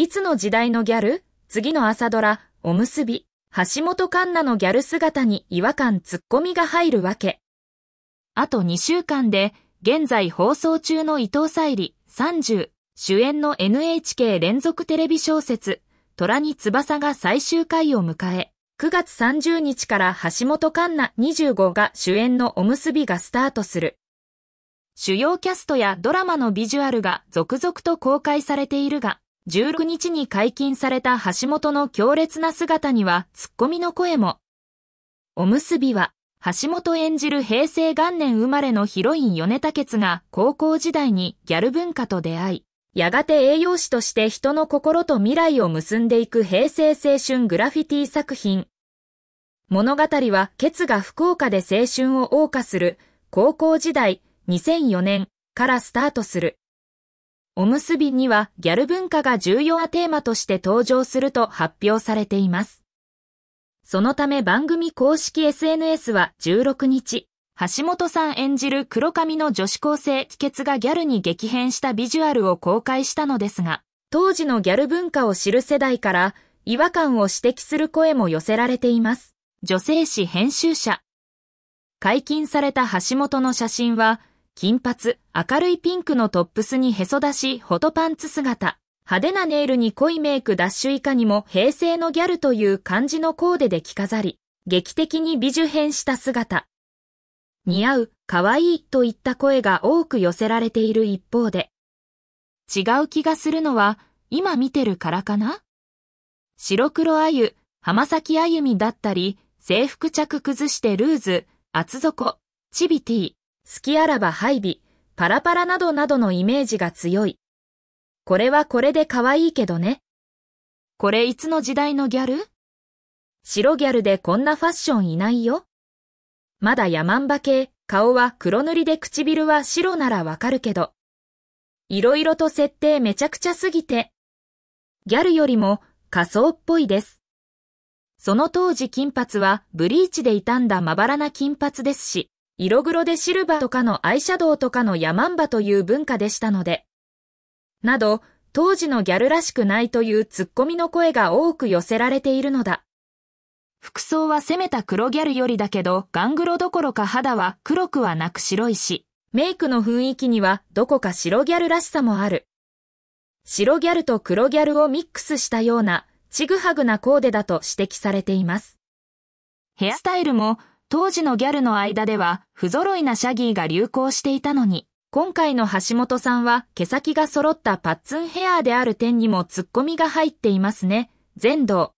いつの時代のギャル次の朝ドラ、おむすび、橋本環奈のギャル姿に違和感ツッコミが入るわけ。あと2週間で、現在放送中の伊藤沙莉30主演の NHK 連続テレビ小説、虎に翼が最終回を迎え、9月30日から橋本環奈25が主演のおむすびがスタートする。主要キャストやドラマのビジュアルが続々と公開されているが、16日に解禁された橋本の強烈な姿にはツッコミの声も。おむすびは、橋本演じる平成元年生まれのヒロイン米田月が高校時代にギャル文化と出会い、やがて栄養士として人の心と未来を結んでいく平成青春グラフィティ作品。物語は、ケツが福岡で青春を謳歌する、高校時代、2004年からスタートする。おむすびにはギャル文化が重要なテーマとして登場すると発表されています。そのため番組公式 SNS は16日、橋本さん演じる黒髪の女子高生ケツがギャルに激変したビジュアルを公開したのですが、当時のギャル文化を知る世代から違和感を指摘する声も寄せられています。女性誌編集者。解禁された橋本の写真は、金髪、明るいピンクのトップスにへそ出し、ホトパンツ姿。派手なネイルに濃いメイクダッシュ以下にも平成のギャルという漢字のコーデで着飾り、劇的に美女変した姿。似合う、可愛いといった声が多く寄せられている一方で、違う気がするのは今見てるからかな白黒あゆ、浜崎あゆみだったり、制服着崩してルーズ、厚底、チビティ、きあらば配備、パラパラなどなどのイメージが強い。これはこれで可愛いけどね。これいつの時代のギャル白ギャルでこんなファッションいないよ。まだ山んば系、顔は黒塗りで唇は白ならわかるけど。色々と設定めちゃくちゃすぎて。ギャルよりも仮想っぽいです。その当時金髪はブリーチで傷んだまばらな金髪ですし。色黒でシルバーとかのアイシャドウとかのヤマンバという文化でしたので、など、当時のギャルらしくないというツッコミの声が多く寄せられているのだ。服装は攻めた黒ギャルよりだけど、ガングロどころか肌は黒くはなく白いし、メイクの雰囲気にはどこか白ギャルらしさもある。白ギャルと黒ギャルをミックスしたような、ちぐはぐなコーデだと指摘されています。ヘアスタイルも当時のギャルの間では不揃いなシャギーが流行していたのに、今回の橋本さんは毛先が揃ったパッツンヘアーである点にもツッコミが入っていますね。全道。